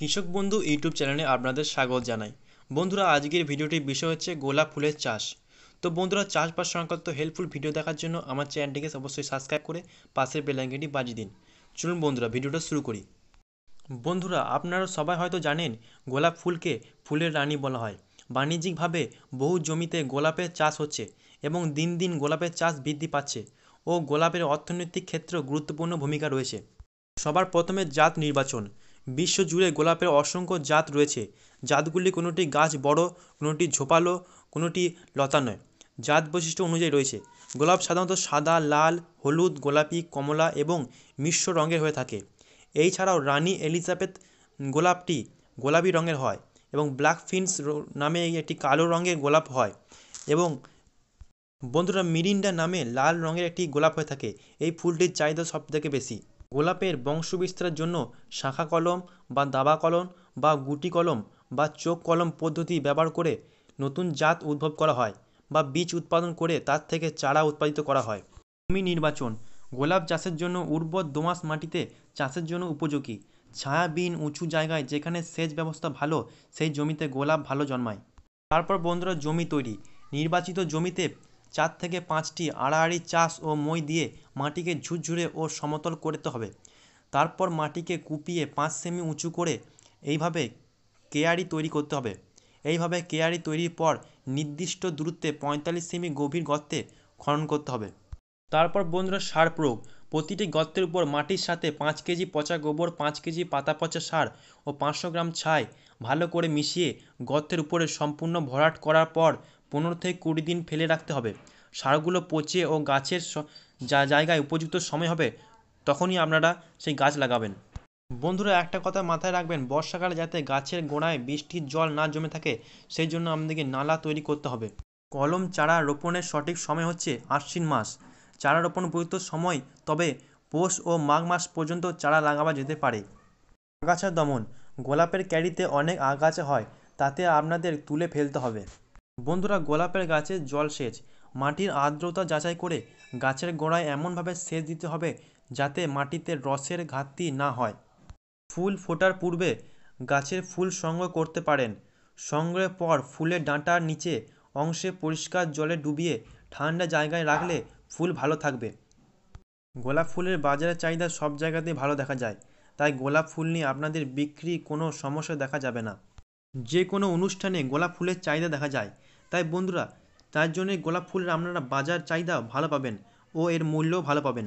কৃষক বন্ধু ইউটিউব চ্যানেলে আপনাদের স্বাগত জানাই বন্ধুরা আজকের ভিডিওটির বিষয় হচ্ছে গোলাপ ফুলের চাষ তো বন্ধুরা চাষবাস সংক্রান্ত হেল্পফুল ভিডিও দেখার জন্য আমার চ্যানেলটিকে অবশ্যই সাবস্ক্রাইব করে পাশের বেলাঙ্গিটি বাজিয়ে দিন চলুন বন্ধুরা ভিডিওটা শুরু করি বন্ধুরা আপনারা সবাই হয়তো জানেন গোলাপ ফুলকে ফুলের রানী বলা হয় বাণিজ্যিকভাবে বহু জমিতে গোলাপের চাষ হচ্ছে এবং দিন দিন গোলাপের চাষ বৃদ্ধি পাচ্ছে ও গোলাপের অর্থনৈতিক ক্ষেত্রেও গুরুত্বপূর্ণ ভূমিকা রয়েছে সবার প্রথমে জাত নির্বাচন বিশ্বজুড়ে গোলাপের অসংখ্য জাত রয়েছে জাতগুলি কোনোটি গাছ বড় কোনোটি ঝোপালো কোনোটি লতা নয় জাত বৈশিষ্ট্য অনুযায়ী রয়েছে গোলাপ সাধারণত সাদা লাল হলুদ গোলাপি কমলা এবং মিশ্র রঙের হয়ে থাকে এই ছাড়াও রানি এলিজাবেথ গোলাপটি গোলাপি রঙের হয় এবং ব্ল্যাক ফিন্স নামে একটি কালো রঙের গোলাপ হয় এবং বন্ধুরা মিরিন্ডা নামে লাল রঙের একটি গোলাপ হয়ে থাকে এই ফুলটির চাহিদা সবথেকে বেশি গোলাপের বংশবিস্তারের জন্য শাখা কলম বা দাবা কলম বা গুটি কলম বা চোখ কলম পদ্ধতি ব্যবহার করে নতুন জাত উদ্ভব করা হয় বা বীজ উৎপাদন করে তার থেকে চারা উৎপাদিত করা হয় ভূমি নির্বাচন গোলাপ চাষের জন্য উর্বর দোমাস মাটিতে চাষের জন্য উপযোগী বিন উঁচু জায়গায় যেখানে সেচ ব্যবস্থা ভালো সেই জমিতে গোলাপ ভালো জন্মায় তারপর বন্ধুরা জমি তৈরি নির্বাচিত জমিতে চার থেকে পাঁচটি আড়াআড়ি চাষ ও মই দিয়ে মাটিকে ঝুরঝুরে ও সমতল করতে হবে তারপর মাটিকে কুপিয়ে পাঁচ সেমি উঁচু করে এইভাবে কেয়ারি তৈরি করতে হবে এইভাবে কেয়ারি তৈরির পর নির্দিষ্ট দূরত্বে পঁয়তাল্লিশ সেমি গভীর গর্তে খনন করতে হবে তারপর বন্ধুরা সার প্রয়োগ প্রতিটি গর্তের উপর মাটির সাথে পাঁচ কেজি পচা গোবর পাঁচ কেজি পাতা পচা সার ও পাঁচশো গ্রাম ছাই ভালো করে মিশিয়ে গর্তের উপরে সম্পূর্ণ ভরাট করার পর পনেরো থেকে কুড়ি দিন ফেলে রাখতে হবে সারগুলো পচে ও গাছের যা জায়গায় উপযুক্ত সময় হবে তখনই আপনারা সেই গাছ লাগাবেন বন্ধুরা একটা কথা মাথায় রাখবেন বর্ষাকালে যাতে গাছের গোড়ায় বৃষ্টির জল না জমে থাকে সেই জন্য আমাদেরকে নালা তৈরি করতে হবে কলম চারা রোপণের সঠিক সময় হচ্ছে আশ্বিন মাস চারা রোপণ উপযুক্ত সময় তবে পৌষ ও মাঘ মাস পর্যন্ত চারা লাগানো যেতে পারে আগাছা দমন গোলাপের ক্যারিতে অনেক আগাছা হয় তাতে আপনাদের তুলে ফেলতে হবে বন্ধুরা গোলাপের গাছে জল সেচ মাটির আর্দ্রতা যাচাই করে গাছের গোড়ায় এমনভাবে সেচ দিতে হবে যাতে মাটিতে রসের ঘাটতি না হয় ফুল ফোটার পূর্বে গাছের ফুল সংগ্রহ করতে পারেন সংগ্রহের পর ফুলের ডাঁটার নিচে অংশে পরিষ্কার জলে ডুবিয়ে ঠান্ডা জায়গায় রাখলে ফুল ভালো থাকবে গোলাপ ফুলের বাজারের চাহিদা সব জায়গাতেই ভালো দেখা যায় তাই গোলাপ ফুল নিয়ে আপনাদের বিক্রি কোনো সমস্যা দেখা যাবে না যে কোনো অনুষ্ঠানে গোলাপ ফুলের চাহিদা দেখা যায় তাই বন্ধুরা তার জন্যে গোলাপ ফুলের আপনারা বাজার চাহিদা ভালো পাবেন ও এর মূল্যও ভালো পাবেন